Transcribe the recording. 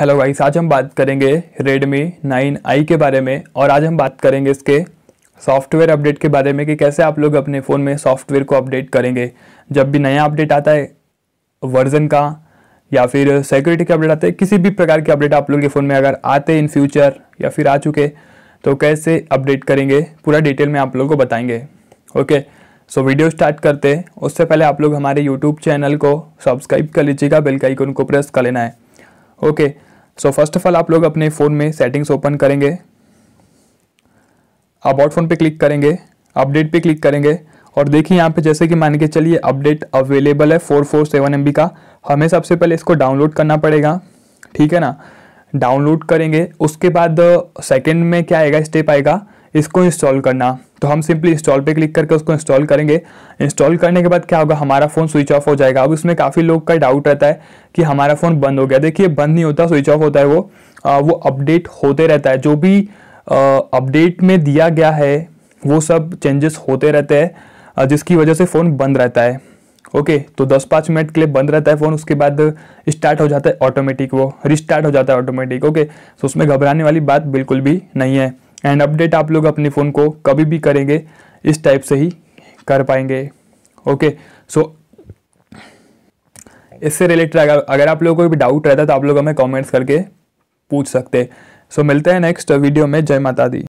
hello guys आज हम बात करेंगे रेडमी नाइन आई के बारे में और आज हम बात करेंगे इसके सॉफ्टवेयर अपडेट के बारे में कि कैसे आप लोग अपने फ़ोन में सॉफ्टवेयर को अपडेट करेंगे जब भी नया अपडेट आता है वर्जन का या फिर सिक्योरिटी के अपडेट आते हैं किसी भी प्रकार के अपडेट आप लोग के फ़ोन में अगर आते इन फ्यूचर या फिर आ चुके तो कैसे अपडेट करेंगे पूरा डिटेल में आप लोग को बताएंगे ओके सो वीडियो स्टार्ट करते हैं उससे पहले आप लोग हमारे यूट्यूब चैनल को सब्सक्राइब कर लीजिएगा बेल का आइकन को प्रेस कर लेना है okay so first of all आप लोग अपने फ़ोन में सेटिंग्स ओपन करेंगे अबाउट फोन पे क्लिक करेंगे अपडेट पे क्लिक करेंगे और देखिए यहाँ पे जैसे कि मान के चलिए अपडेट अवेलेबल है फोर फोर सेवन एम का हमें सबसे पहले इसको डाउनलोड करना पड़ेगा ठीक है ना डाउनलोड करेंगे उसके बाद सेकेंड में क्या आएगा स्टेप आएगा इसको इंस्टॉल करना तो हम सिंपली इंस्टॉल पे क्लिक करके उसको इंस्टॉल करेंगे इंस्टॉल करने के बाद क्या होगा हमारा फ़ोन स्विच ऑफ हो जाएगा अब इसमें काफ़ी लोग का डाउट रहता है कि हमारा फ़ोन बंद हो गया देखिए बंद नहीं होता स्विच ऑफ होता है वो आ, वो अपडेट होते रहता है जो भी अपडेट में दिया गया है वो सब चेंजेस होते रहते हैं जिसकी वजह से फ़ोन बंद रहता है ओके तो दस पाँच मिनट के लिए बंद रहता है फ़ोन उसके बाद स्टार्ट हो जाता है ऑटोमेटिक वो रिस्टार्ट हो जाता है ऑटोमेटिक ओके तो उसमें घबराने वाली बात बिल्कुल भी नहीं है एंड अपडेट आप लोग अपने फ़ोन को कभी भी करेंगे इस टाइप से ही कर पाएंगे ओके सो इससे रिलेटेड अगर अगर आप लोगों को भी डाउट रहता है तो आप लोग हमें कमेंट्स करके पूछ सकते सो मिलते हैं नेक्स्ट वीडियो में जय माता दी